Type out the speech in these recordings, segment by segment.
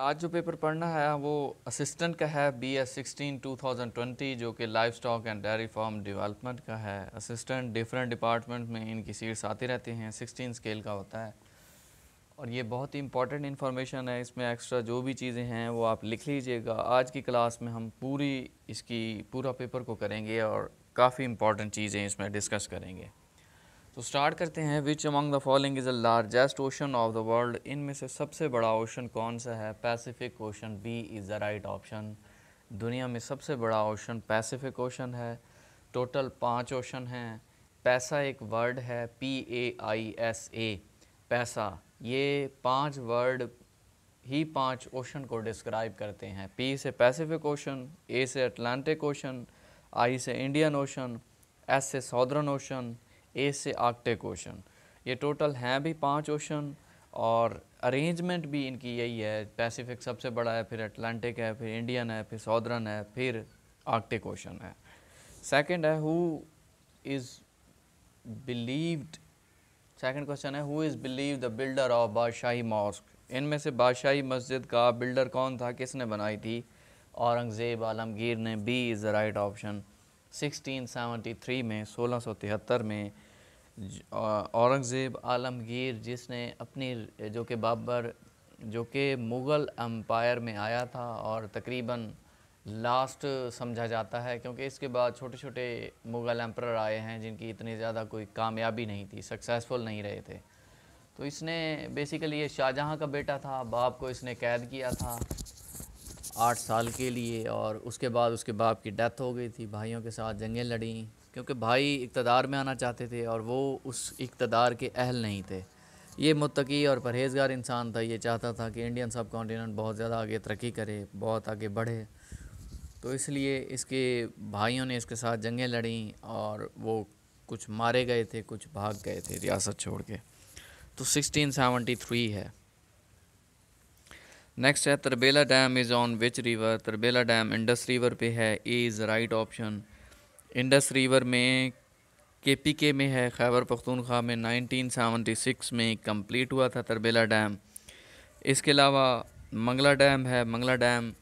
आज जो पेपर पढ़ना है वो असिस्टेंट का है B S sixteen two thousand twenty जो कि livestock and dairy farm development का है असिस्टेंट डिफरेंट डिपार्टमेंट में इनकी सीट्स आती रहती हैं सिक्सटीन स्केल का होता है और ये बहुत ही इंपॉर्टेंट इन्फॉर्मेशन है इसमें एक्स्ट्रा जो भी चीज़ें हैं वो आप लिख लीजिएगा आज की क्लास में हम पूरी इसकी पूरा पेपर को करेंगे और काफ़ी इंपॉर्टेंट चीज़ें इसमें डिस्कस करेंगे तो स्टार्ट करते हैं which among the following is the largest ocean of the world इनमें से सबसे बड़ा ओशन कौन सा है Pacific ocean B is the right option दुनिया में सबसे बड़ा ओशन पैसिफिक ओशन है टोटल पाँच ओशन हैं पैसा एक वर्ड है P A I S A पैसा ये पांच वर्ड ही पांच ओशन को डिस्क्राइब करते हैं पी से पैसिफिक ओशन ए से अटलांटिक ओशन आई से इंडियन ओशन एस से सौदर्न ओशन ए से आकटे ओशन ये टोटल हैं भी पाँच ओशन और अरेंजमेंट भी इनकी यही है पैसिफिक सबसे बड़ा है फिर अटलांटिक है फिर इंडियन है फिर सौदर्न है फिर आर्कटिक ओशन है सेकंड है who is believed second question है who is believe the builder of Badshahi mosque इनमें से बादशाही मस्जिद का बिल्डर कौन था किसने बनाई थी औरंगज़ेब आलमगीर ने B is the right option sixteen three में सोलह सौ तिहत्तर में औरंगज़ेब आलमगीर जिसने अपनी जो कि बाबर जो कि मुग़ल अम्पायर में आया था और तकरीबन लास्ट समझा जाता है क्योंकि इसके बाद छोटे छोटे मुग़ल एम्पर आए हैं जिनकी इतनी ज़्यादा कोई कामयाबी नहीं थी सक्सेसफुल नहीं रहे थे तो इसने बेसिकली ये शाहजहाँ का बेटा था बाप को इसने कैद किया था आठ साल के लिए और उसके बाद उसके बाप की डेथ हो गई थी भाइयों के साथ जंगें लड़ी क्योंकि भाई इकतदार में आना चाहते थे और वो उस इकतदार के अहल नहीं थे ये मुतकी और परहेजगार इंसान था ये चाहता था कि इंडियन सब कॉन्टीनेंट बहुत ज़्यादा आगे तरक्की करे बहुत आगे बढ़े तो इसलिए इसके भाइयों ने इसके साथ जंगें लड़ी और वो कुछ मारे गए थे कुछ भाग गए थे रियासत छोड़ के तो 1673 है नेक्स्ट है Tarbela dam is on which river Tarbela dam Indus river पे है A is right option Indus river में के पी के में है खैबर पख्तूनख्वा में 1976 में कंप्लीट हुआ था तरबेला डैम इसके अलावा मंगला डैम है मंगला डैम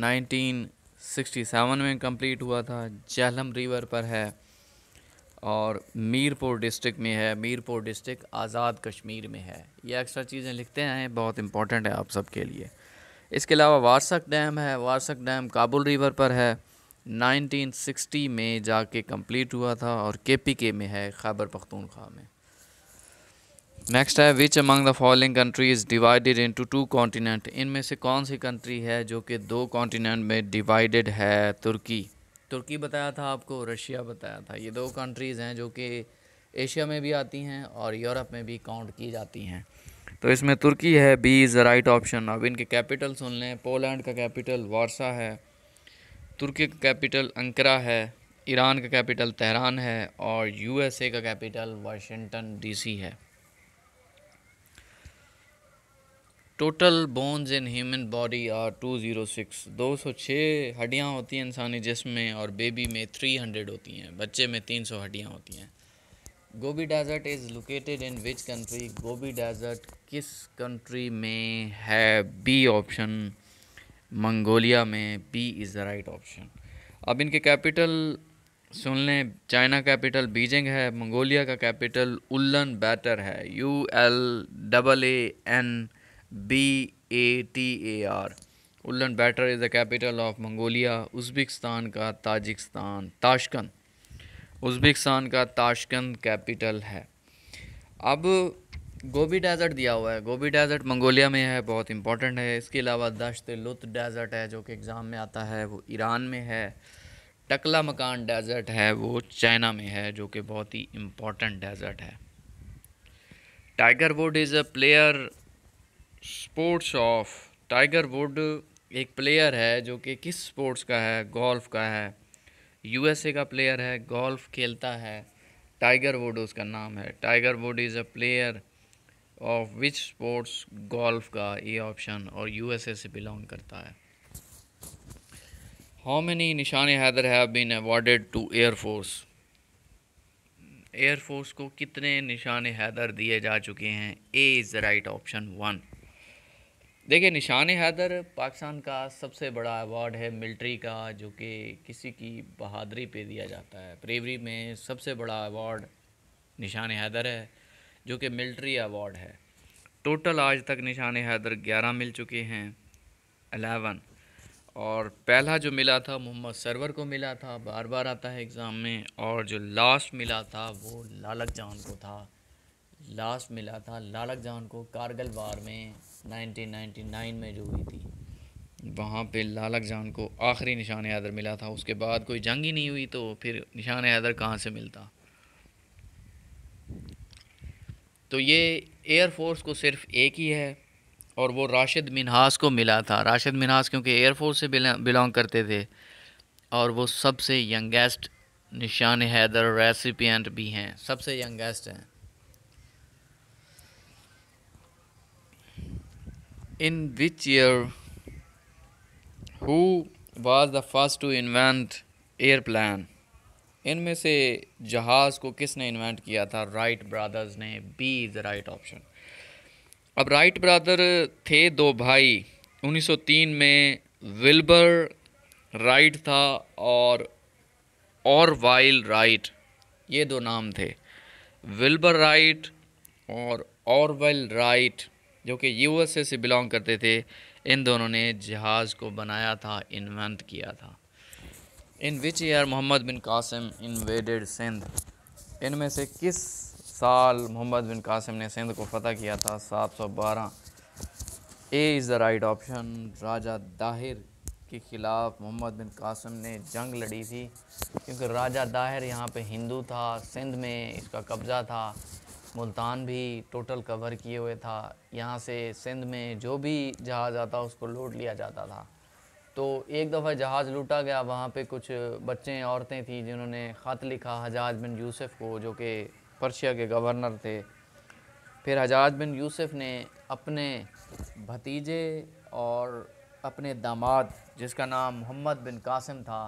1967 में कंप्लीट हुआ था जहलम रिवर पर है और मीरपुर डिस्ट्रिक्ट में है मीरपुर डिस्ट्रिक्ट आज़ाद कश्मीर में है ये एक्स्ट्रा चीज़ें लिखते हैं बहुत इंपॉर्टेंट है आप सब के लिए इसके अलावा वारसक डैम है वारसक डैम काबुल रिवर पर है 1960 में जाके कंप्लीट हुआ था और के पी के में है खैबर पख्तूनख्वा में नेक्स्ट है which among the following countries divided into two continent इनमें से कौन सी कंट्री है जो कि दो कॉन्टीनेंट में डिवाइडेड है तुर्की तुर्की बताया था आपको रशिया बताया था ये दो कंट्रीज़ हैं जो कि एशिया में भी आती हैं और यूरोप में भी काउंट की जाती हैं तो इसमें तुर्की है B is the right option अब इनके कैपिटल सुन लें पोलैंड का कैपिटल वारसा है तुर्की का कैपिटल अंकरा है ईरान का कैपिटल तहरान है और यूएसए का कैपिटल वाशिंगटन डीसी है total bones in human body are 206 206 हड्डियाँ होती हैं इंसानी जिसम में और बेबी में 300 होती हैं बच्चे में 300 हड्डियाँ होती हैं Gobi desert is located in which country Gobi desert किस कंट्री में है बी ऑप्शन मंगोलिया में B is the right option अब इनके कैपिटल सुन लें चाइना कैपिटल बीजिंग है मंगोलिया का कैपिटल उल्लन बैटर है U L double A N B A T A R. Bator is the capital of Mongolia Uzbekistan का Tajikistan Tashkent Uzbekistan का Tashkent capital है अब गोभी डेजर्ट दिया हुआ है गोभी डेजर्ट मंगोलिया में है बहुत इंपॉर्टेंट है इसके अलावा दशत लुत डेजर्ट है जो कि एग्ज़ाम में आता है वो ईरान में है टकला मकान डेजर्ट है वो चाइना में है जो कि बहुत ही इम्पॉर्टेंट डेजर्ट है Tiger Wood is a player sports of Tiger Wood एक प्लेयर है जो कि किस स्पोर्ट्स का है गोल्फ का है यूएसए का प्लेयर है गोल्फ खेलता है टाइगर वुड उसका नाम है Tiger Wood is a player of which sports golf का ये ऑप्शन और यूएसए से बिलोंग करता है how many Nishan Haider have been awarded to air force air force को कितने निशान हैदर दिए जा चुके हैं A is the right option one देखिए निशान हैदर पाकिस्तान का सबसे बड़ा अवार्ड है मिलिट्री का जो कि किसी की बहादरी पे दिया जाता है प्रेवरी में सबसे बड़ा अवार्ड निशान हैदर है जो कि मिलिट्री अवार्ड है टोटल आज तक निशान हैदर ग्यारह मिल चुके हैं अलेवन और पहला जो मिला था मोहम्मद सरवर को मिला था बार बार आता है एग्ज़ाम में और जो लास्ट मिला था वो लालक जान को था लास्ट मिला था लालक जान को कारगिल वार में 1999 में जो हुई थी वहाँ पे लालक जान को आखिरी निशान हैदर मिला था उसके बाद कोई जंग ही नहीं हुई तो फिर निशान हैदर कहाँ से मिलता तो ये एयरफोर्स को सिर्फ एक ही है और वो राशिद मिनहास को मिला था राशिद मिनहास क्योंकि एयरफोर्स से बिलोंग करते थे और वो सबसे यंगेस्ट निशान हैदर रेसिपियंट भी हैं सबसे यंगेस्ट हैं in which year who was the first to invent airplane इनमें से जहाज़ को किसने इन्वेंट किया था राइट ब्रादर्स ने B is the right option अब राइट ब्रादर थे दो भाई 1903 में विल्बर राइट था और और वाइल राइट ये दो नाम थे विल्बर राइट और और ऑरवेल राइट जो कि यूएसए से बिलोंग करते थे इन दोनों ने जहाज़ को बनाया था इन्वेंट किया था in which year Mohammad bin Qasim invaded Sindh इनमें से किस साल मोहम्मद बिन कासिम ने सिंध को फतह किया था सात सौ बारह A is the right option Raja Dahir के ख़िलाफ़ मोहम्मद बिन कासिम ने जंग लड़ी थी क्योंकि राजा दाहिर यहाँ पे हिंदू था सिंध में इसका कब्ज़ा था मुल्तान भी टोटल कवर किए हुए था यहाँ से सिंध में जो भी जहाज़ आता उसको लूट लिया जाता था तो एक दफ़ा जहाज़ लूटा गया वहाँ पे कुछ बच्चे औरतें थीं जिन्होंने ख़त लिखा हजाज बिन यूसुफ़ को जो कि पर्शिया के गवर्नर थे फिर हजाज बिन यूसुफ़ ने अपने भतीजे और अपने दामाद जिसका नाम मोहम्मद बिन कासिम था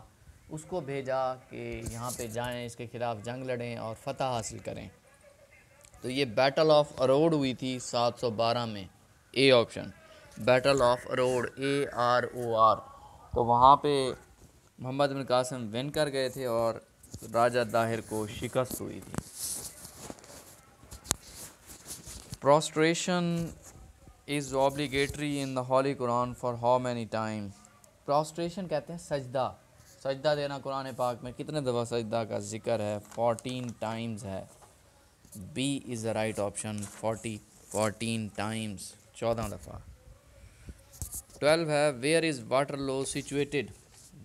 उसको भेजा कि यहाँ पे जाएं इसके ख़िलाफ़ जंग लड़ें और फतह हासिल करें तो ये बैटल ऑफ अरोड हुई थी 712 में A option battle of Aror A R O R तो वहाँ पे मोहम्मद बिन कासिम विन कर गए थे और राजा दाहिर को शिकस्त हुई थी prostration is obligatory in the holy Quran for how many time prostration कहते हैं सजदा सजदा देना कुरान पाक में कितने दफ़ा सजदा का जिक्र है फोर्टीन टाइम्स है B is the right option forty fourteen times चौदह दफ़ा ट्वेल्व है where is Waterloo situated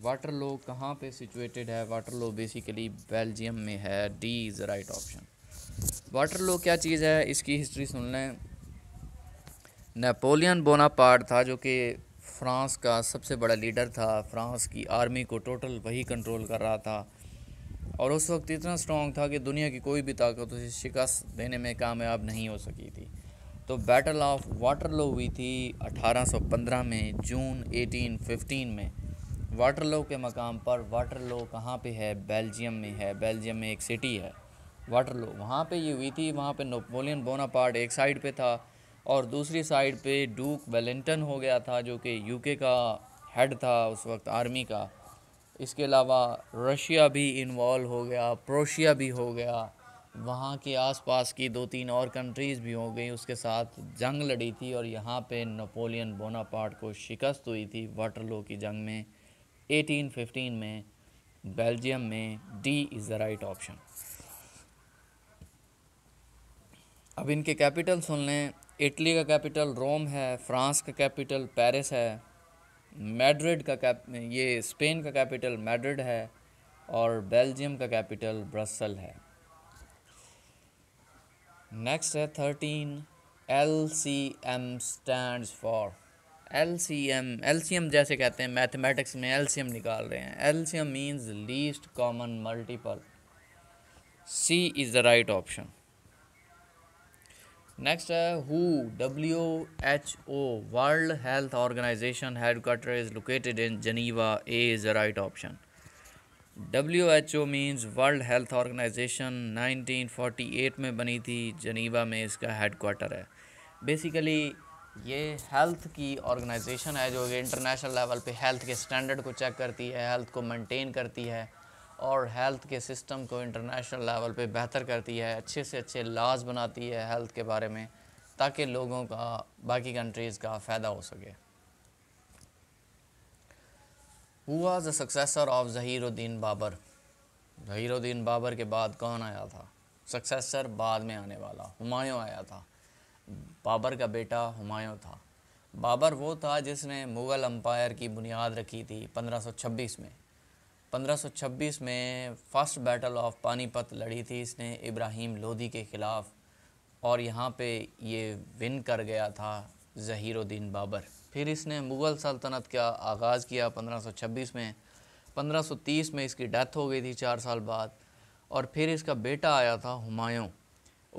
Waterloo कहाँ पे सिचुएटेड है वाटर लो बेसिकली बेल्जियम में है D is right option Waterloo क्या चीज़ है इसकी हिस्ट्री सुन लें नेपोलियन बोनापार्ट था जो कि फ्रांस का सबसे बड़ा लीडर था फ्रांस की आर्मी को टोटल वही कंट्रोल कर रहा था और उस वक्त इतना स्ट्रॉन्ग था कि दुनिया की कोई भी ताकत उसे शिकस्त देने में कामयाब नहीं हो सकी थी तो बैटल ऑफ वाटरलो हुई थी 1815 में जून 1815 में वाटरलो के मकाम पर वाटरलो कहाँ पे है बेल्जियम में है बेल्जियम में एक सिटी है वाटरलो वहाँ पे ये हुई थी वहाँ पे नोपोलियन बोनापार्ट एक साइड पे था और दूसरी साइड पे डूक वेलिंगटन हो गया था जो कि यूके का हेड था उस वक्त आर्मी का इसके अलावा रशिया भी इन्वॉल्व हो गया प्रोशिया भी हो गया वहाँ के आसपास की दो तीन और कंट्रीज़ भी हो गई उसके साथ जंग लड़ी थी और यहाँ पे नपोलियन बोनापार्ट को शिकस्त हुई थी वाटरलो की जंग में 1815 में बेल्जियम में D is the right option अब इनके कैपिटल सुन लें इटली का कैपिटल रोम है फ्रांस का कैपिटल पेरिस है मैड्रिड का कैप ये स्पेन का कैपिटल मैड्रिड है और बेल्जियम का कैपिटल ब्रसल है नेक्स्ट है thirteen L C M stand for L C M L C M जैसे कहते हैं मैथमेटिक्स में एल सी एम निकाल रहे हैं L C M means least common multiple C is the right option next है who W H O world health organization headquarter is located in Geneva A is the right option W H O means world health organization nineteen eight में बनी थी जनीवा में इसका headquarter है basically ये health की organisation है जो कि इंटरनेशनल लेवल पे हेल्थ के स्टैंडर्ड को चेक करती है हेल्थ को मेंटेन करती है और हेल्थ के सिस्टम को इंटरनेशनल लेवल पे बेहतर करती है अच्छे से अच्छे लाज बनाती है हेल्थ के बारे में ताकि लोगों का बाकी कंट्रीज़ का फ़ायदा हो सके who was the successor of Zahiruddin Babur Zahiruddin Babur के बाद कौन आया था सक्सेसर बाद में आने वाला हुमायूं आया था बाबर का बेटा हुमायूं था बाबर वो था जिसने मुग़ल अम्पायर की बुनियाद रखी थी 1526 में 1526 में फ़र्स्ट बैटल ऑफ पानीपत लड़ी थी इसने इब्राहिम लोधी के ख़िलाफ़ और यहाँ पे ये विन कर गया था ज़हीरुद्दीन बाबर फिर इसने मुग़ल सल्तनत का आगाज़ किया 1526 में 1530 में इसकी डेथ हो गई थी चार साल बाद और फिर इसका बेटा आया था हुमायूं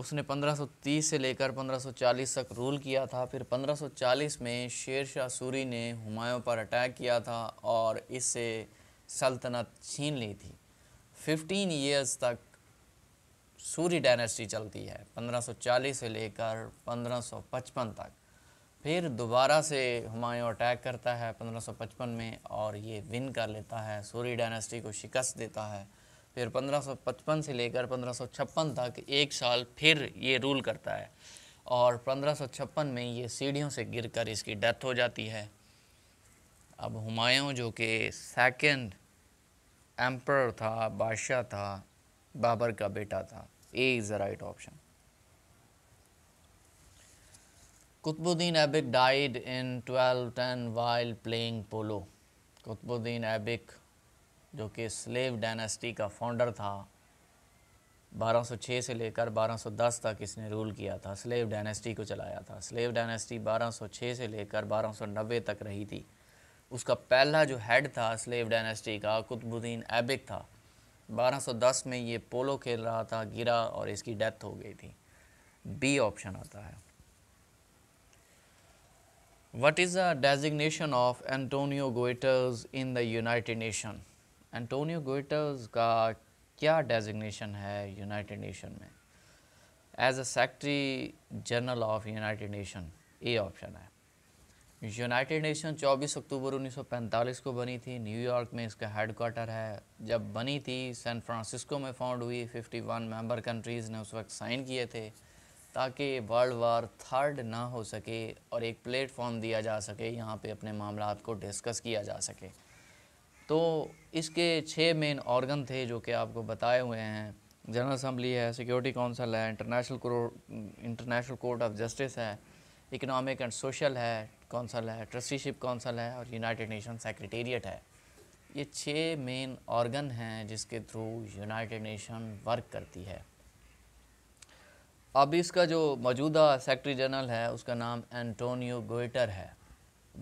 उसने 1530 से लेकर 1540 तक रूल किया था फिर 1540 में शेर शाह सूरी ने हुमायूं पर अटैक किया था और इससे सल्तनत छीन ली थी 15 ईयर्स तक सूरी डायनेस्टी चलती है 1540 से लेकर 1555 तक फिर दोबारा से हमायों अटैक करता है 1555 में और ये विन कर लेता है सूरी डायनेस्टी को शिकस्त देता है फिर 1555 से लेकर 1556 तक एक साल फिर ये रूल करता है और 1556 में ये सीढ़ियों से गिरकर इसकी डेथ हो जाती है अब हुमायूं जो कि सेकंड एम्पर था बादशाह था बाबर का बेटा था A is the right option Qutbuddin died in twelve ten while playing polo Qutbuddin Aibik जो कि स्लेव डायनेस्टी का फाउंडर था 1206 से लेकर 1210 तक इसने रूल किया था स्लेव डायनेस्टी को चलाया था स्लेव डायनेस्टी 1206 से लेकर 1290 तक रही थी उसका पहला जो हेड था स्लेव डायनेस्टी का कुतबुद्दीन एबिक था 1210 में ये पोलो खेल रहा था गिरा और इसकी डेथ हो गई थी बी ऑप्शन आता है what is the designation of Antonio Guterres in the United Nation Antonio Guterres का क्या डेजिग्नेशन है यूनाइटेड नेशन में as a secretary general of United Nation A option है यूनाइटेड नेशन 24 अक्टूबर 1945 को बनी थी न्यूयॉर्क में इसका हेडक्वार्टर है जब बनी थी सैन फ्रांसिस्को में फाउंड हुई 51 मेंबर कंट्रीज़ ने उस वक्त साइन किए थे ताकि वर्ल्ड वार थर्ड ना हो सके और एक प्लेटफॉर्म दिया जा सके यहाँ पे अपने मामला को डिस्कस किया जा सके तो इसके छः मेन ऑर्गन थे जो कि आपको बताए हुए हैं जनरल असम्बली है सिक्योरिटी काउंसिल है international international court of justice है इकनॉमिक एंड सोशल है कौंसल है ट्रस्टीशिप कौंसल है और यूनाइटेड नेशन सेक्रेटेरिएट है ये छः मेन ऑर्गन हैं जिसके थ्रू यूनाइटेड नेशन वर्क करती है अब इसका जो मौजूदा सेक्रेटरी जनरल है उसका नाम एंटोनियो गोइटर है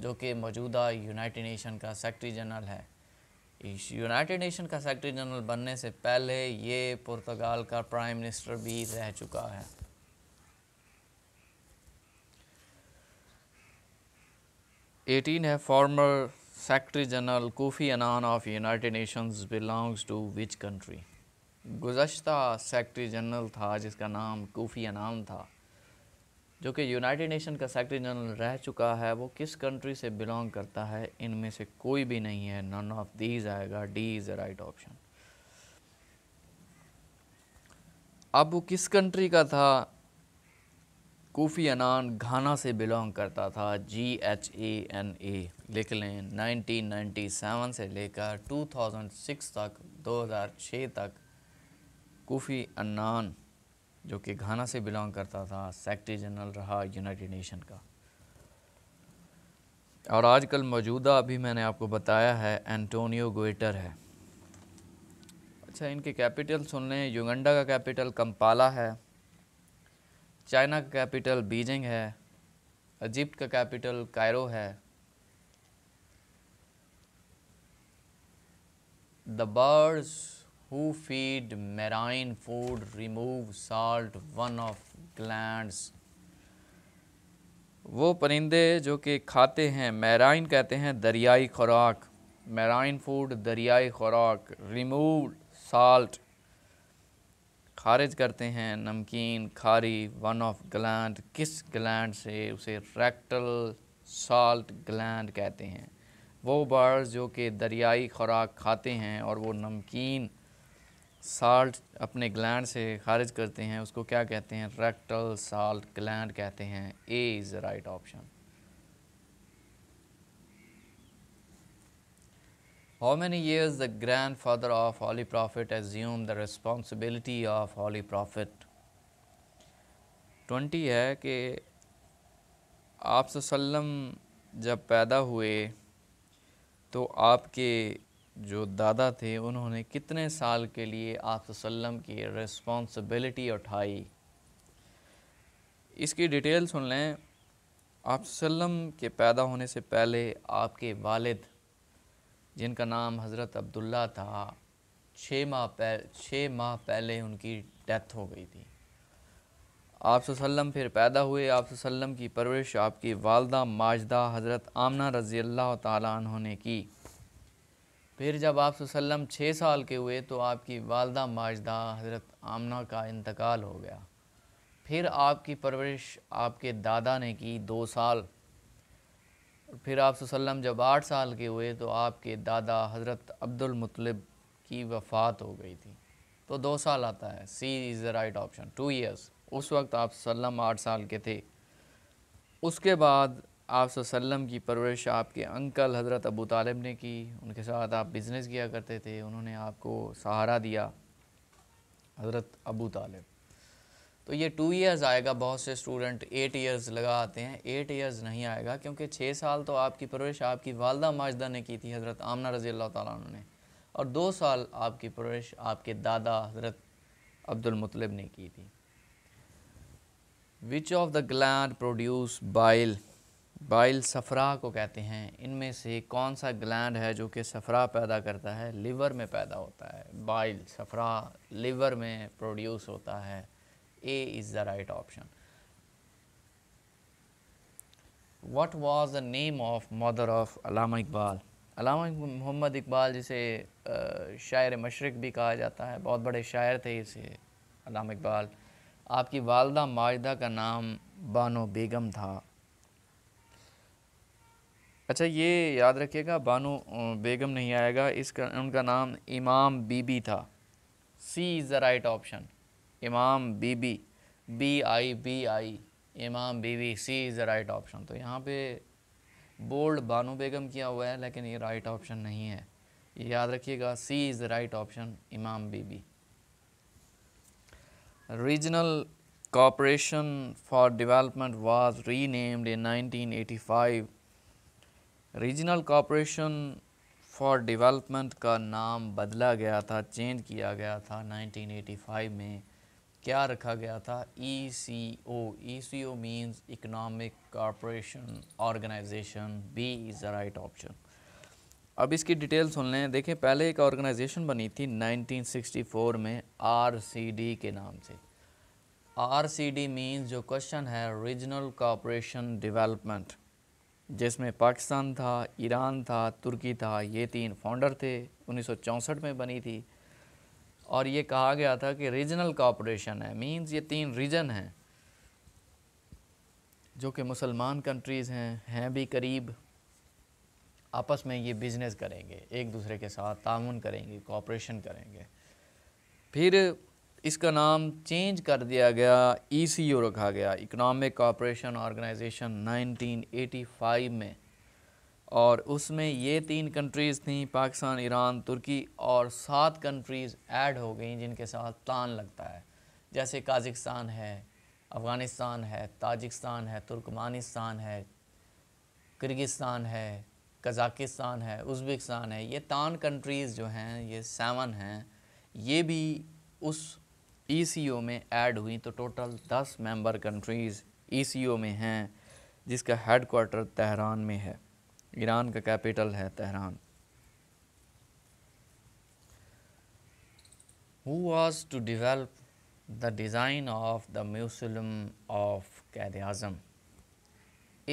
जो कि मौजूदा यूनाइटेड नेशन का सेक्रेटरी जनरल है यूनाइटेड नेशन का सेक्रेटरी जनरल बनने से पहले ये पुर्तगाल का प्राइम मिनिस्टर भी रह चुका है 18 है former secretary general Kofi Annan of United Nations belongs to which country गुज्त सेक्रेटरी जनरल था जिसका नाम कोफ़ी अनान था जो कि यूनाइटेड नेशन का सेक्रटरी जनरल रह चुका है वो किस कंट्री से बिलोंग करता है इनमें से कोई भी नहीं है नन ऑफ दीज आएगा डी इज़ राइट ऑप्शन अब वो किस कंट्री का था कोफ़ी अनान घाना से बिलोंग करता था जी एच ए एन ए लिख लें सेवन से लेकर 2006 तक 2006 तक कोफ़ी अनान जो कि घाना से बिलोंग करता था सेक्रटरी जनरल रहा यूनाइटेड नेशन का और आजकल मौजूदा अभी मैंने आपको बताया है एंटोनियो गोइटर है अच्छा इनके कैपिटल सुन लें युगंडा का कैपिटल कंपाला है चाइना का कैपिटल बीजिंग है इजिप्ट का कैपिटल कायरो है the birds who feed marine food remove salt one of gland वो परिंदे जो कि खाते हैं मैराइन कहते हैं दरियाई खुराक मेराइन फूड दरियाई खुराक रिमूव साल्ट खारिज करते हैं नमकीन खारी वन ऑफ ग्लैंड किस ग्लैंड से उसे रेक्टल साल्ट ग्लैंड कहते हैं वो बर्ड्स जो कि दरियाई खुराक खाते हैं और वो नमकीन साल्ट अपने ग्लैंड से खारिज करते हैं उसको क्या कहते हैं रेक्टल साल्ट ग्लैंड कहते हैं A is the right option How many years the grandfather of Holy Prophet assumed the responsibility of Holy Prophet? 20 है कि आप सल्लम जब पैदा हुए तो आपके जो दादा थे उन्होंने कितने साल के लिए आप सल्लम की रिस्पॉन्सिबिलिटी उठाई इसकी डिटेल सुन लें आप सल्लम के पैदा होने से पहले आपके वालिद जिनका नाम हज़रत अब्दुल्ला था छः माह पह छः माह पहले उनकी डेथ हो गई थी आप सल्लम फिर पैदा हुए आप सल्लम की परवरिश आपकी वालदा माजदा हज़रत आमना रज़ी अल्लाह तहों ने की फिर जब आप सल्लम छः साल के हुए तो आपकी वालदा माजदा हज़रत आमना का इंतकाल हो गया फिर आपकी परवरिश आपके दादा ने की दो साल फिर आप वसल्लम जब आठ साल के हुए तो आपके दादा हज़रत अब्दुलमतलब की वफ़ात हो गई थी तो दो साल आता है C is the right option two years उस वक्त आप सल्लम आठ साल के थे उसके बाद आप सल्लम की परवरिश आपके अंकल हज़रत अबू तालिब ने की उनके साथ आप बिज़नेस किया करते थे उन्होंने आपको सहारा दिया हज़रत अबू तालिब तो ये टू ईयर्स आएगा बहुत से स्टूडेंट एट ईयर्स लगा आते हैं एट ईयर्स नहीं आएगा क्योंकि छः साल तो आपकी परवरिश आपकी वालदा माजदा ने की थी हज़रत आमना रज़ी अल्लाह तु ने और दो साल आपकी परवरिश आपके दादा हज़रत अब्दुलमतलब ने की थी which of the gland produce bile bile सफरा को कहते हैं इनमें से कौन सा ग्लैंड है जो कि सफरा पैदा करता है लिवर में पैदा होता है बाइल सफरा लिवर में प्रोड्यूस होता है A is the right option what was the name of mother of Allama Iqbal? Allama Mohammad Iqbal जिसे शायर मशरक भी कहा जाता है बहुत बड़े शायर थे इसे अलामा इकबाल आपकी वालदा माजदा का नाम बानो बेगम था अच्छा ये याद रखिएगा बानो बेगम नहीं आएगा इसका उनका नाम इमाम बीबी था C is the right option Imam Bibi B I B I Imam Bibi C is the right option तो यहाँ पे बोल्ड बानो बेगम किया हुआ है लेकिन ये राइट ऑप्शन नहीं है ये याद रखिएगा C is the right option Imam Bibi regional cooperation for Development was renamed in 1985. Regional corporation for development का नाम बदला गया था चेंज किया गया था 1985 में क्या रखा गया था E C O E C O means economic corporation organization B is the right option अब इसकी डिटेल सुन लें देखें पहले एक ऑर्गेनाइजेशन बनी थी 1964 में आर सी डी के नाम से आर सी डी मीन्स जो क्वेश्चन है रीजनल कॉपरेशन डेवलपमेंट जिसमें पाकिस्तान था ईरान था तुर्की था ये तीन फाउंडर थे उन्नीस में बनी थी और ये कहा गया था कि रीजनल कॉपरेशन है मींस ये तीन रीजन हैं जो कि मुसलमान कंट्रीज़ हैं हैं भी करीब आपस में ये बिज़नेस करेंगे एक दूसरे के साथ तान करेंगे कॉपरेशन करेंगे फिर इसका नाम चेंज कर दिया गया ई e सी रखा गया इकनॉमिक कॉपरेशन ऑर्गेनाइजेशन 1985 में और उसमें ये तीन कंट्रीज़ थी पाकिस्तान ईरान तुर्की और सात कंट्रीज़ ऐड हो गई जिनके साथ तान लगता है जैसे काज़िकस्तान है अफ़गानिस्तान है ताजिकस्तान है तुर्कमानिस्तान है किर्गिस्तान है कज़ाकिस्तान है उज़्बेकिस्तान है ये तान कंट्रीज़ जो हैं ये सेवन हैं ये भी उस ईसीओ e में ऐड हुई तो टोटल दस मेंबर कंट्रीज़ ईसीओ में हैं जिसका हेड क्वार्टर तहरान में है ईरान का कैपिटल है Tehran who was to develop the design of the mausoleum of Quaid Azam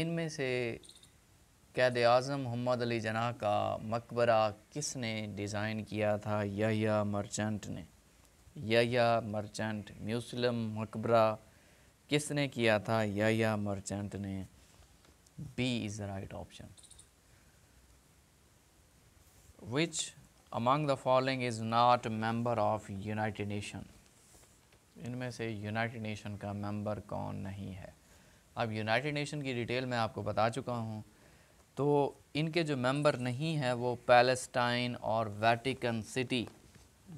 इनमें से कैद आज़म मोहम्मद अली जना का मकबरा किसने डिज़ाइन किया था यहिया मर्चेंट ने यहिया मर्चेंट म्यूसलम मकबरा किसने किया था यहिया मर्चेंट ने B is the right option which among the following is not member of United Nation इनमें से यूनाइटेड नेशन का मेंबर कौन नहीं है अब यूनाइटेड नेशन की डिटेल मैं आपको बता चुका हूँ तो इनके जो मेंबर नहीं हैं वो पैलेस्टाइन और वेटिकन सिटी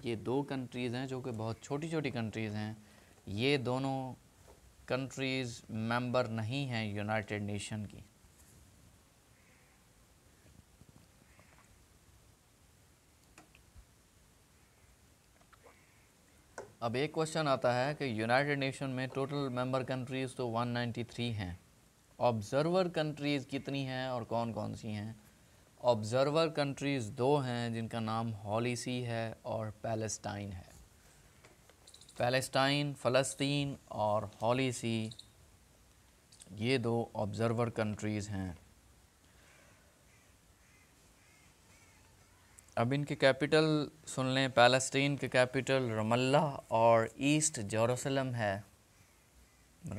ये दो कंट्रीज़ हैं जो कि बहुत छोटी छोटी कंट्रीज़ हैं ये दोनों कंट्रीज़ मेंबर नहीं हैं यूनाइटेड नेशन की अब एक क्वेश्चन आता है कि यूनाइटेड नेशन में टोटल मेंबर कंट्रीज़ तो 193 हैं ऑब्ज़र्वर कंट्रीज़ कितनी हैं और कौन कौन सी हैं ऑब्ज़र्वर कंट्रीज़ दो हैं जिनका नाम हॉलीसी है और पैलेस्टाइन है पैलेस्टाइन फ़लस्तीन और हॉलीसी ये दो ऑब्ज़र्वर कंट्रीज़ हैं अब इनके कैपिटल सुन लें पैलेस्टीन के कैपिटल रमल्ला और ईस्ट जरूसलम है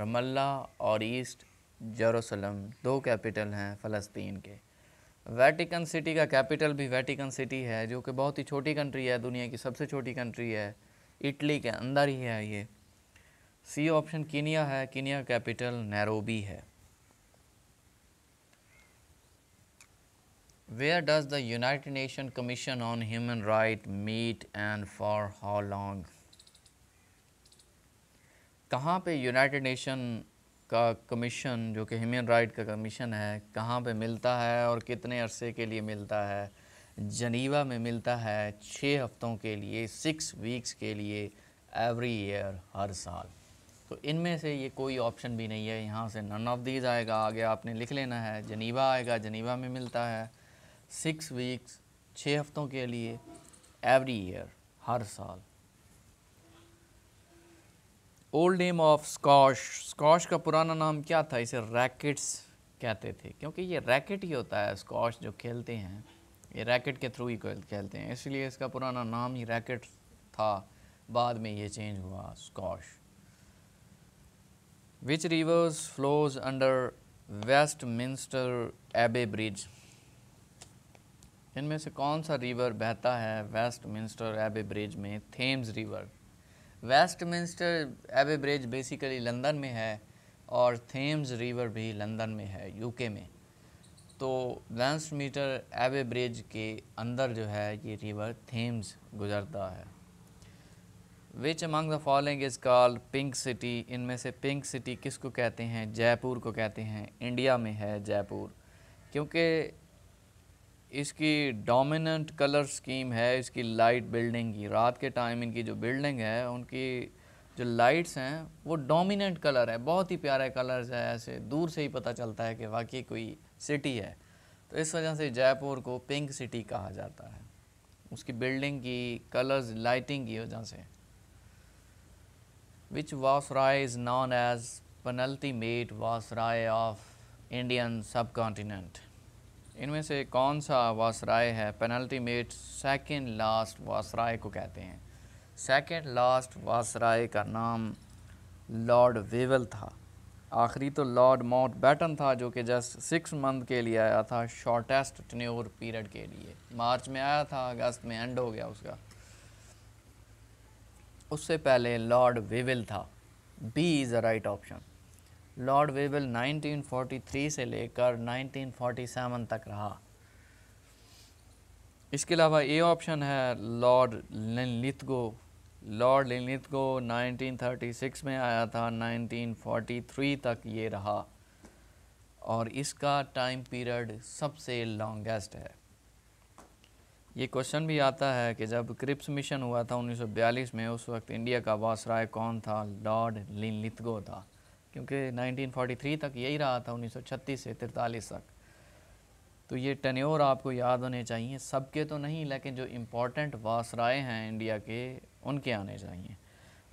रमल्ला और ईस्ट जरूसलम दो कैपिटल हैं फ़लस्तीन के वेटिकन सिटी का कैपिटल भी वेटिकन सिटी है जो कि बहुत ही छोटी कंट्री है दुनिया की सबसे छोटी कंट्री है इटली के अंदर ही है ये सी ऑप्शन कीनिया है कीनिया कैपिटल नैरोबी है Where does the United nation Commission on Human Rights meet and for how long? कहाँ पे यूनाइटेड नेशन का कमीशन जो कि ह्यूमन राइट का कमीशन है कहाँ पे मिलता है और कितने अरसे के लिए मिलता है जनीवा में मिलता है छः हफ्तों के लिए सिक्स वीक्स के लिए एवरी ईयर हर साल तो इनमें से ये कोई ऑप्शन भी नहीं है यहाँ से नन ऑफ दीज आएगा आगे आपने लिख लेना है जनीवा आएगा जनीवा में मिलता है सिक्स वीक्स छः हफ्तों के लिए एवरी ईयर हर साल old name of Scotch Scotch का पुराना नाम क्या था इसे रैकेट्स कहते थे क्योंकि ये रैकेट ही होता है स्कॉश जो खेलते हैं ये रैकेट के थ्रू ही खेलते हैं इसलिए इसका पुराना नाम ही रैकेट था बाद में ये चेंज हुआ Scotch which rivers flows under Westminster Abbey bridge इनमें से कौन सा रिवर बहता है वेस्ट मिंस्टर एबे ब्रिज में Thames river waste Westminster Abbey bridge basically London में है और थेम्स रिवर भी लंदन में है यूके में तो वेस्ट मीटर एबे ब्रिज के अंदर जो है ये रिवर थेम्स गुजरता है which among the following is called pink city इनमें से पिंक सिटी किसको कहते हैं जयपुर को कहते हैं इंडिया में है जयपुर क्योंकि इसकी डोमिनेंट कलर स्कीम है इसकी लाइट बिल्डिंग की रात के टाइम इनकी जो बिल्डिंग है उनकी जो लाइट्स हैं वो डोमिनेंट कलर है बहुत ही प्यारे कलर्स है ऐसे दूर से ही पता चलता है कि वाकई कोई सिटी है तो इस वजह से जयपुर को पिंक सिटी कहा जाता है उसकी बिल्डिंग की कलर्स लाइटिंग की वजह से viceroy is known as penultimate viceroy of Indian subcontinent इनमें से कौन सा वासराय है penultimate second last viceroy को कहते हैं सेकेंड लास्ट वासराय का नाम लॉर्ड वेवल था आखिरी तो लॉर्ड माउंट बैटन था जो कि जस्ट सिक्स मंथ के लिए आया था शॉर्टेस्ट टनोर पीरियड के लिए मार्च में आया था अगस्त में एंड हो गया उसका उससे पहले लॉर्ड वेविल था B is a right option lord Wavell 1943 से लेकर 1947 तक रहा इसके अलावा ए ऑप्शन है लॉर्ड लिथगो लॉर्ड लिथगो 1936 में आया था 1943 तक ये रहा और इसका टाइम पीरियड सबसे लॉन्गेस्ट है ये क्वेश्चन भी आता है कि जब क्रिप्स मिशन हुआ था 1942 में उस वक्त इंडिया का वासराय कौन था लॉर्ड लिथगो था क्योंकि 1943 तक यही रहा था 1936 से तिरतालीस तक तो ये टनोर आपको याद होने चाहिए सबके तो नहीं लेकिन जो इम्पोर्टेंट वासराए हैं इंडिया के उनके आने चाहिए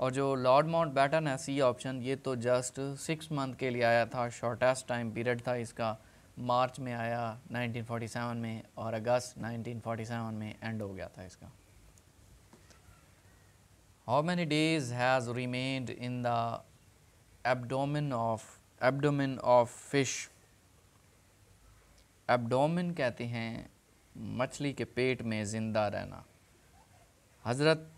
और जो लॉर्ड माउंट बैटन है सी ऑप्शन ये तो जस्ट सिक्स मंथ के लिए आया था शॉर्टेस्ट टाइम पीरियड था इसका मार्च में आया 1947 में और अगस्त 1947 में एंड हो गया था इसका how many days has remained in the abdomen of abdomen of fish abdomen कहते हैं मछली के पेट में ज़िंदा रहना हज़रत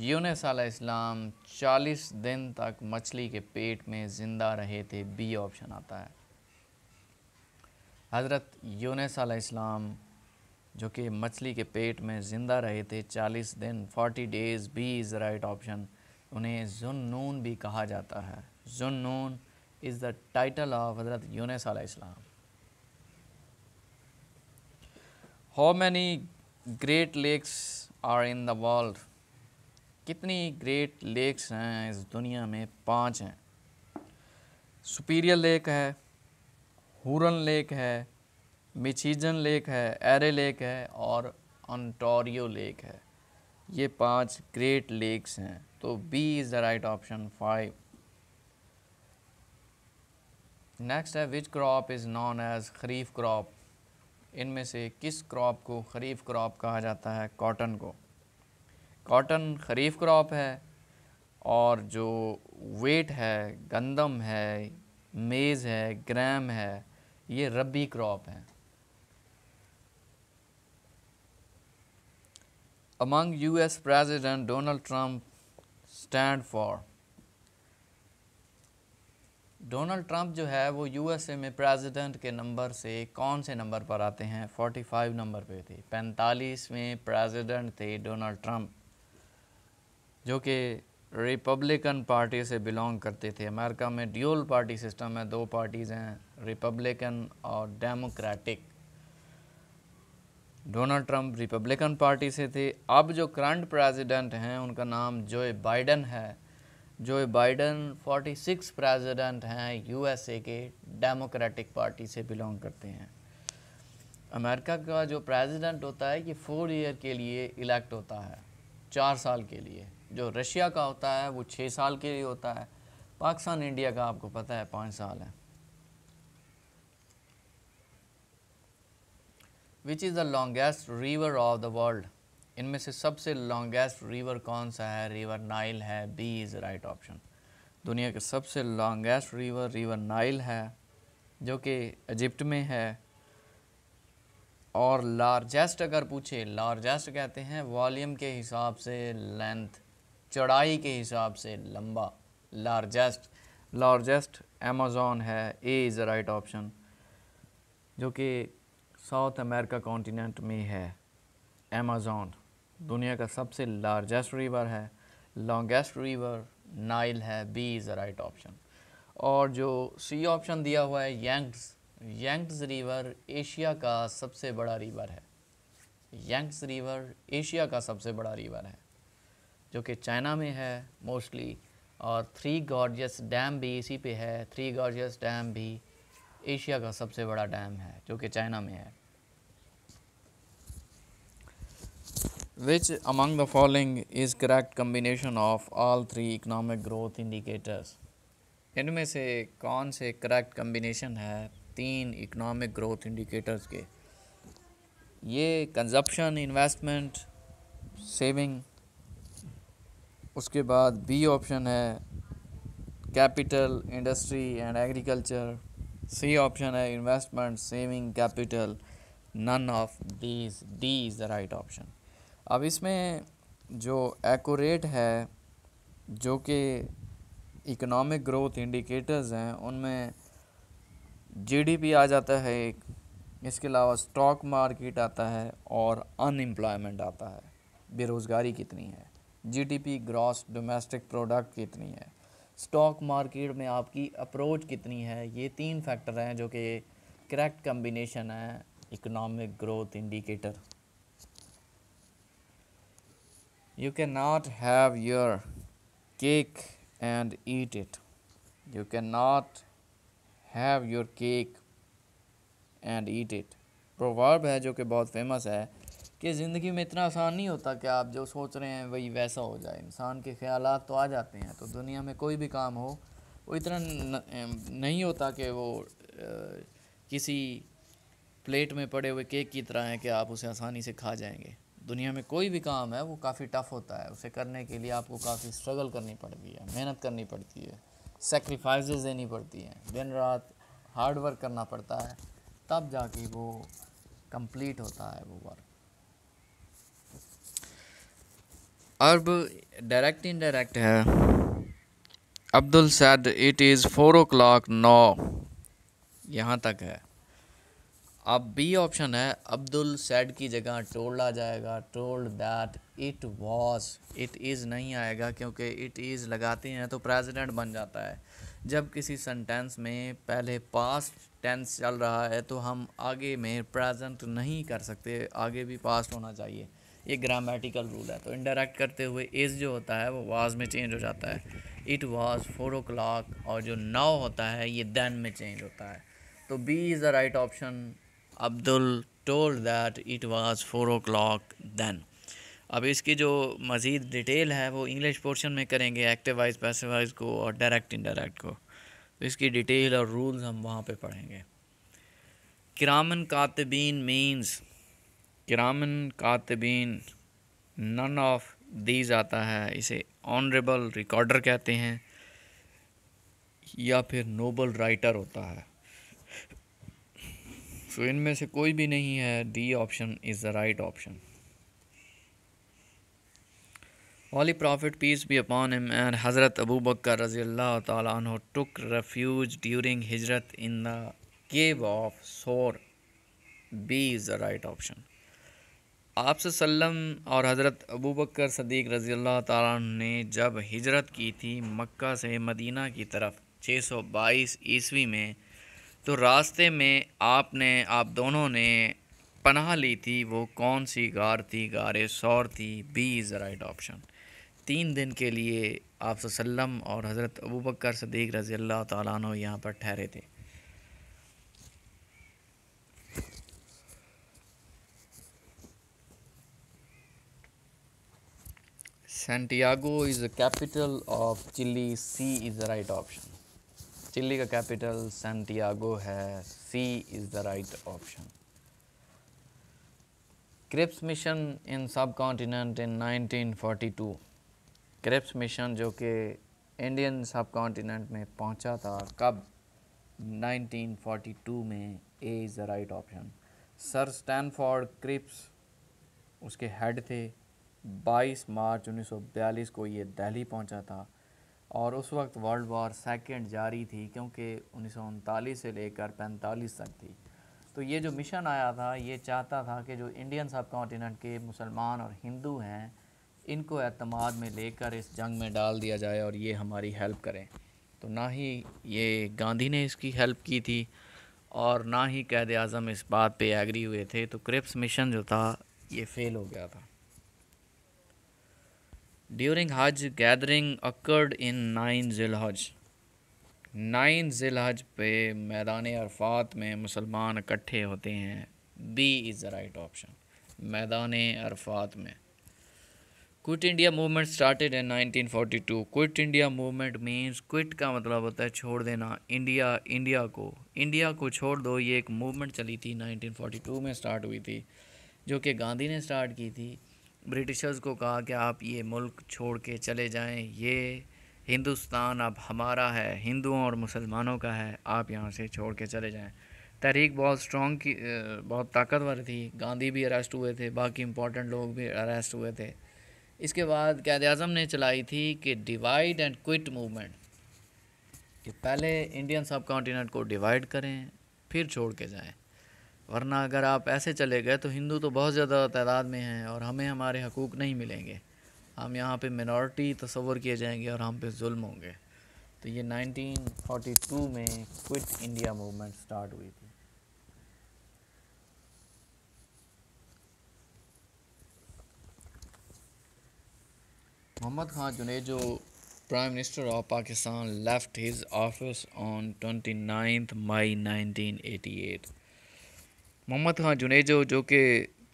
यूनस इस्लाम 40 दिन तक मछली के पेट में ज़िंदा रहे थे बी ऑप्शन आता है हज़रत यूनस इस्लाम जो कि मछली के पेट में ज़िंदा रहे थे 40 दिन 40 days B is right option उन्हें जुनून भी कहा जाता है जुनून इज़ द टाइटल ऑफ हज़रत यूनस इस्लाम how many great lakes are in the world कितनी ग्रेट लेक्स हैं इस दुनिया में पांच हैं सुपीरियर लेक है हुरन लेक है मिचीजन लेक है एरे लेक है और ऑन्टोरियो लेक है ये पांच ग्रेट लेक्स हैं तो B is the right option five next है which crop is known as kharif crop इनमें से किस क्रॉप को खरीफ क्रॉप कहा जाता है कॉटन को कॉटन खरीफ क्रॉप है और जो वेट है गंदम है मेज़ है ग्राम है ये रबी क्रॉप हैं among US President Donald Trump stand for? Donald Trump जो है वो यूएसए में प्रेसिडेंट के नंबर से कौन से नंबर पर आते हैं 45 नंबर पे थे 45वें प्रेसिडेंट थे डोनाल्ड ट्रंप जो कि रिपब्लिकन पार्टी से बिलोंग करते थे अमेरिका में ड्यूल पार्टी सिस्टम है दो पार्टीज़ हैं रिपब्लिकन और Democratic Donald Trump Republican party से थे अब जो करंट प्रेसिडेंट हैं उनका नाम जोए बाइडन है जोए बाइडन 46 प्रेसिडेंट हैं यूएसए के डेमोक्रेटिक पार्टी से बिलोंग करते हैं अमेरिका का जो प्रेसिडेंट होता है ये फोर ईयर के लिए इलेक्ट होता है चार साल के लिए जो रशिया का होता है वो छः साल के लिए होता है पाकिस्तान इंडिया का आपको पता है पाँच साल है which is the longest river of the world इनमें से सबसे लॉन्गेस्ट रिवर कौन सा है रिवर नाइल है बी इज़ राइट ऑप्शन दुनिया के सबसे लॉन्गेस्ट रिवर रिवर नाइल है जो कि इजिप्ट में है और लार्जेस्ट अगर पूछे लार्जेस्ट कहते हैं वॉल्यूम के हिसाब से लेंथ चौड़ाई के हिसाब से लंबा लार्जेस्ट लार्जेस्ट अमेजोन है ए इज़ राइट ऑप्शन जो कि साउथ अमेरिका कॉन्टिनेंट में है अमेज़ोन दुनिया का सबसे लार्जेस्ट रिवर है लॉन्गेस्ट रिवर नाइल है बी इज़ राइट ऑप्शन और जो सी ऑप्शन दिया हुआ है यंग्स यंग्स रिवर एशिया का सबसे बड़ा रिवर है यंग्स रिवर एशिया का सबसे बड़ा रिवर है जो कि चाइना में है मोस्टली और थ्री गॉर्जियस डैम भी इसी पे है थ्री गॉर्जियस डैम भी एशिया का सबसे बड़ा डैम है जो कि चाइना में है which among the following is correct combination of all three economic growth indicators इनमें से कौन से करेक्ट कम्बिनेशन है तीन इकनॉमिक ग्रोथ इंडिकेटर्स के ये कंजप्शन इन्वेस्टमेंट सेविंग उसके बाद बी ऑप्शन है capital industry and agriculture C option है investment saving capital none of these D is the right option अब इसमें जो एक्यूरेट है जो कि इकोनॉमिक ग्रोथ इंडिकेटर्स हैं उनमें जीडीपी आ जाता है एक इसके अलावा स्टॉक मार्केट आता है और अनएम्प्लॉयमेंट आता है बेरोज़गारी कितनी है जीडीपी ग्रॉस डोमेस्टिक प्रोडक्ट कितनी है स्टॉक मार्केट में आपकी अप्रोच कितनी है ये तीन फैक्टर हैं जो कि करेक्ट कम्बिनेशन है economic growth indicator you can not have your cake and eat it you can not have your cake and eat it proverb है जो कि बहुत फेमस है कि ज़िंदगी में इतना आसान नहीं होता कि आप जो सोच रहे हैं वही वैसा हो जाए इंसान के ख्याल तो आ जाते हैं तो दुनिया में कोई भी काम हो वो इतना न, नहीं होता कि वो किसी प्लेट में पड़े हुए केक की तरह है कि आप उसे आसानी से खा जाएंगे दुनिया में कोई भी काम है वो काफ़ी टफ़ होता है उसे करने के लिए आपको काफ़ी स्ट्रगल करनी पड़ती है मेहनत करनी पड़ती है सेक्रीफाइस देनी पड़ती हैं दिन रात हार्ड वर्क करना पड़ता है तब जाके वो कंप्लीट होता है वो वर्क अब डायरेक्ट इनडायरेक्ट है Abdul said it is four o'clock नौ यहाँ तक है अब बी ऑप्शन है अब्दुल सैड की जगह टोल्ड आ जाएगा told that it was it is नहीं आएगा क्योंकि इट इज़ लगाते हैं तो प्रेजिडेंट बन जाता है जब किसी सेंटेंस में पहले पास्ट टेंस चल रहा है तो हम आगे में प्रेजेंट नहीं कर सकते आगे भी पास्ट होना चाहिए ये ग्रामेटिकल रूल है तो इनडायरेक्ट करते हुए इज़ जो होता है वो वाज में चेंज हो जाता है it was four o'clock और जो नाव होता है ये देन में चेंज होता है तो B is the right option Abdul told that it was four o'clock then अब इसकी जो मज़ीद डिटेल है वो इंग्लिश पोर्शन में करेंगे एक्टिव वाइज पैसिव वाइज को और डायरेक्ट इनडायरेक्ट को तो इसकी डिटेल और रूल्स हम वहाँ पे पढ़ेंगे किरामन कातबीन मीन्स किरामन कातबीन नन ऑफ दीज आता है इसे ऑनरेबल रिकॉर्डर कहते हैं या फिर नोबल राइटर होता है सो इनमें से कोई भी नहीं है D option is the right option holy prophet peace be upon him and हज़रत अबू बकर रजी अल्लाह तु टुक रेफ्यूज ड्यूरिंग हिजरत in the cave of Thawr B is the right option आप सल्लम और हज़रत अबू बकर सदीक रजी अल्लाह ने जब हिजरत की थी मक्का से मदीना की तरफ छः सौ बाईस ईस्वी में तो रास्ते में आपने आप दोनों ने पनाह ली थी वो कौन सी गार थी गार सौर थी B is the right option तीन दिन के लिए आप सल्लम और हज़रत अबू बकर सदीक रज़ी अल्लाह तु यहाँ पर ठहरे थे Santiago is the capital of Chile C is the right option Chile का कैपिटल सेंटियागो है C is the right option Cripps mission in subcontinent in 1942 Cripps mission जो कि इंडियन सब कॉन्टिनेंट में पहुंचा था कब 1942 में A is the right option sir Stanford Cripps उसके हेड थे 22 मार्च 1942 को ये दिल्ली पहुंचा था और उस वक्त वर्ल्ड वॉर सेकेंड जारी थी क्योंकि उन्नीस से लेकर पैंतालीस तक थी तो ये जो मिशन आया था ये चाहता था कि जो इंडियन सब कॉन्टीनेंट के मुसलमान और हिंदू हैं इनको अतमाद में लेकर इस जंग में डाल दिया जाए और ये हमारी हेल्प करें तो ना ही ये गांधी ने इसकी हेल्प की थी और ना ही कैद अज़म इस बात पे एग्री हुए थे तो क्रिप्स मिशन जो था ये फ़ेल हो गया था during Hajj gathering occurred in nine Zilhaj. Nine Zilhaj पे मैदान अरफात में मुसलमान इकट्ठे होते हैं B is the right option मैदान अरफात में Quit India Movement started in 1942 Quit India Movement means quit का मतलब होता है छोड़ देना इंडिया इंडिया को इंडिया को छोड़ दो ये एक मूवमेंट चली थी 1942 में स्टार्ट हुई थी जो कि गांधी ने स्टार्ट की थी ब्रिटिशर्स को कहा कि आप ये मुल्क छोड़ के चले जाएं ये हिंदुस्तान अब हमारा है हिंदुओं और मुसलमानों का है आप यहाँ से छोड़ के चले जाएं तहरीक बहुत स्ट्रॉन्ग की बहुत ताकतवर थी गांधी भी अरेस्ट हुए थे बाकी इंपॉर्टेंट लोग भी अरेस्ट हुए थे इसके बाद कैद अजम ने चलाई थी कि डिवाइड एंड क्विट मूवमेंट कि पहले इंडियन सब कॉन्टीनेंट को डिवाइड करें फिर छोड़ के जाएँ वरना अगर आप ऐसे चले गए तो हिंदू तो बहुत ज़्यादा तादाद में हैं और हमें हमारे हकूक़ नहीं मिलेंगे हम यहाँ पे मिनोरिटी तस्वर किए जाएंगे और हम पे जुल्म होंगे तो ये 1942 में क्विट इंडिया मूवमेंट स्टार्ट हुई थी मोहम्मद खान जुनेद जो prime minister of Pakistan left his office on 29 May 1988 Mohammad Khan Junejo जो कि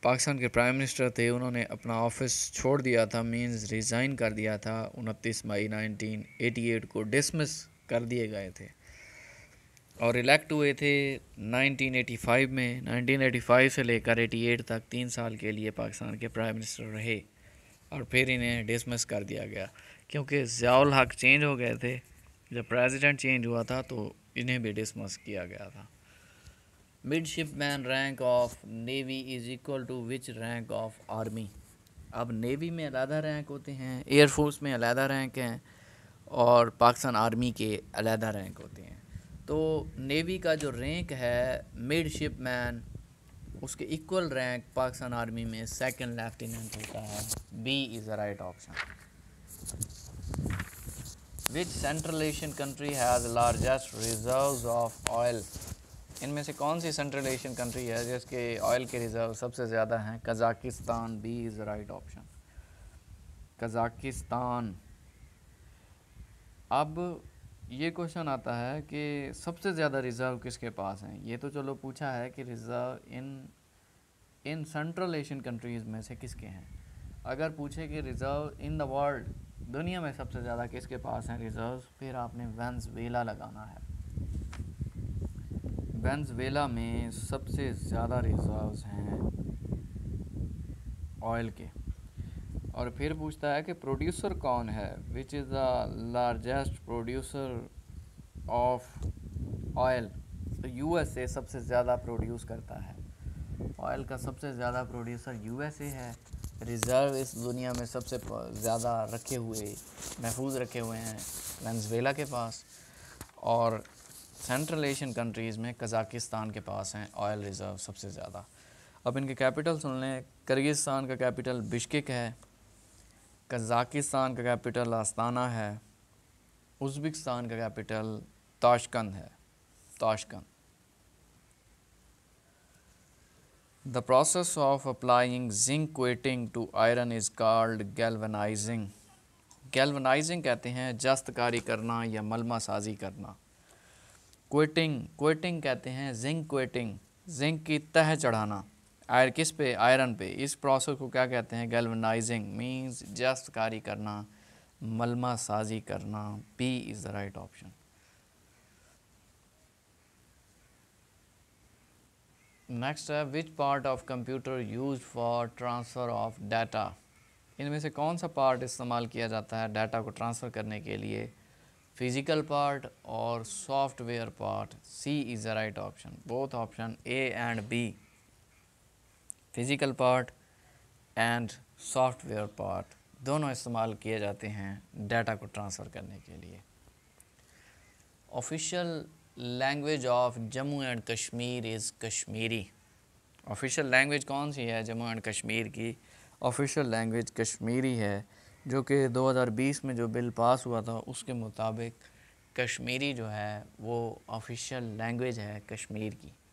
पाकिस्तान के प्राइम मिनिस्टर थे उन्होंने अपना ऑफिस छोड़ दिया था मींस रिज़ाइन कर दिया था उनतीस मई 1988 को डिसमिस कर दिए गए थे और इलेक्ट हुए थे 1985 में 1985 से लेकर 88 तक तीन साल के लिए पाकिस्तान के प्राइम मिनिस्टर रहे और फिर इन्हें डिसमिस कर दिया गया क्योंकि ज़ियाल हक चेंज हो गए थे जब प्रेसिडेंट चेंज हुआ था तो इन्हें भी डिसमस किया गया था man rank of navy is equal to which rank of army अब नेवी में अलहदा रैंक होते हैं एयरफोर्स में अलहदा रैंक हैं और पाकिस्तान आर्मी के अलहदा रैंक होते हैं तो नेवी का जो रैंक है मिड शिप मैन उसके इक्वल रैंक पाकिस्तान आर्मी में सेकंड लेफ्टिनेंट होता है B is the right option which central Asian country has largest reserve of oil इनमें से कौन सी सेंट्रल एशियन कंट्री है जिसके ऑयल के रिज़र्व सबसे ज़्यादा हैं Kazakhstan B is right option Kazakhstan अब ये क्वेश्चन आता है कि सबसे ज़्यादा रिज़र्व किसके पास हैं ये तो चलो पूछा है कि reserve in in central Asian countries में से किसके हैं अगर पूछे कि रिज़र्व इन द वर्ल्ड दुनिया में सबसे ज़्यादा किसके पास हैं रिज़र्व फिर आपने वेंसवेला लगाना है वेंजवेला में सबसे ज़्यादा रिजर्व्स हैं ऑयल के और फिर पूछता है कि प्रोड्यूसर कौन है which is the largest producer of oil तो यूएसए सबसे ज़्यादा प्रोड्यूस करता है ऑयल का सबसे ज़्यादा प्रोड्यूसर यूएसए है रिज़र्व इस दुनिया में सबसे ज़्यादा रखे हुए महफूज रखे हुए हैं वेंजवेला के पास और सेंट्रल एशियन कंट्रीज़ में कज़ाकिस्तान के पास हैं ऑयल रिज़र्व सबसे ज़्यादा अब इनके कैपिटल सुन लें करगिस्तान का कैपिटल बिश्किक है कज़ाकिस्तान का कैपिटल आस्ताना है उज़्बेकिस्तान का कैपिटल ताशकंद है Tashkent the process of applying zinc coating to iron is called galvanising galvanising कहते हैं जस्तकारी करना या मलमा साजी करना क्वेटिंग क्वेटिंग कहते हैं जिंक क्वेटिंग जिंक की तह चढ़ाना आयर किस पे आयरन पे इस प्रोसेस को क्या कहते हैं गैल्वनाइजिंग मींस जस्ट कार्य करना मलमा साजी करना B is the right option next है which part of computer use for transfer of data इनमें से कौन सा पार्ट इस्तेमाल किया जाता है डाटा को ट्रांसफ़र करने के लिए फिज़िकल पार्ट और software part C is the right option both option A and B physical part and software part दोनों इस्तेमाल किए जाते हैं डाटा को ट्रांसफ़र करने के लिए official language of Jammu and Kashmir is Kashmiri official language कौन सी है जम्मू एंड कश्मीर की ऑफिशियल लैंग्वेज कश्मीरी है जो कि 2020 में जो बिल पास हुआ था उसके मुताबिक कश्मीरी जो है वो ऑफिशियल लैंग्वेज है कश्मीर की